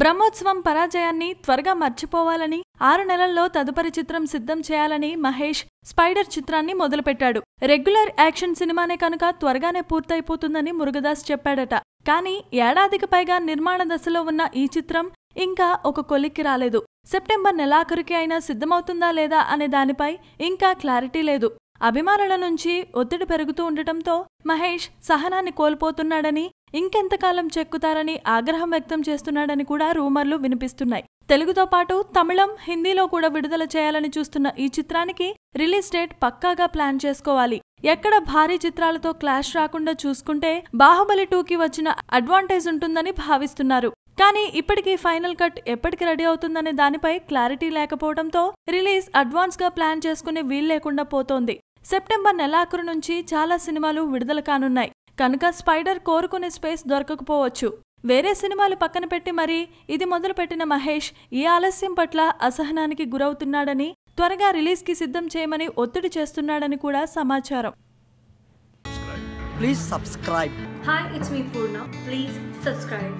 బ్రహ్మోత్సవం పరాజయాన్ని త్వరగా మర్చిపోవాలని ఆరు నెలల్లో తదుపరి చిత్రం సిద్ధం చేయాలని మహేష్ స్పైడర్ చిత్రాన్ని మొదలుపెట్టాడు రెగ్యులర్ యాక్షన్ సినిమానే కనుక త్వరగానే పూర్తయిపోతుందని మురుగదాస్ చెప్పాడట కానీ ఏడాదికి పైగా నిర్మాణ దశలో ఉన్న ఈ చిత్రం ఇంకా ఒక కొలిక్కి రాలేదు సెప్టెంబర్ నెలాఖరికి అయినా సిద్ధమవుతుందా లేదా అనే దానిపై ఇంకా క్లారిటీ లేదు అభిమానుల నుంచి ఒత్తిడి పెరుగుతూ ఉండటంతో మహేష్ సహనాన్ని కోల్పోతున్నాడని ఇంకెంతకాలం చెక్కుతారని ఆగ్రహం వ్యక్తం చేస్తున్నాడని కూడా రూమర్లు వినిపిస్తున్నాయి తెలుగుతో పాటు తమిళం హిందీలో కూడా విడుదల చేయాలని చూస్తున్న ఈ చిత్రానికి రిలీజ్ డేట్ పక్కాగా ప్లాన్ చేసుకోవాలి ఎక్కడ భారీ చిత్రాలతో క్లాష్ రాకుండా చూసుకుంటే బాహుబలి టూకి వచ్చిన అడ్వాంటేజ్ ఉంటుందని భావిస్తున్నారు కానీ ఇప్పటికీ ఫైనల్ కట్ ఎప్పటికి రెడీ అవుతుందనే దానిపై క్లారిటీ లేకపోవడంతో రిలీజ్ అడ్వాన్స్ గా ప్లాన్ చేసుకునే వీల్లేకుండా పోతోంది సెప్టెంబర్ నెలాఖరు నుంచి చాలా సినిమాలు విడుదల కానున్నాయి కనుక స్పైడర్ కోరుకునే స్పేస్ దొరకకపోవచ్చు వేరే సినిమాలు పక్కన పెట్టి మరి ఇది మొదలుపెట్టిన మహేష్ ఈ ఆలస్యం పట్ల అసహనానికి గురవుతున్నాడని త్వరగా రిలీజ్కి సిద్ధం చేయమని ఒత్తిడి చేస్తున్నాడని కూడా సమాచారం please subscribe hi it's me please subscribe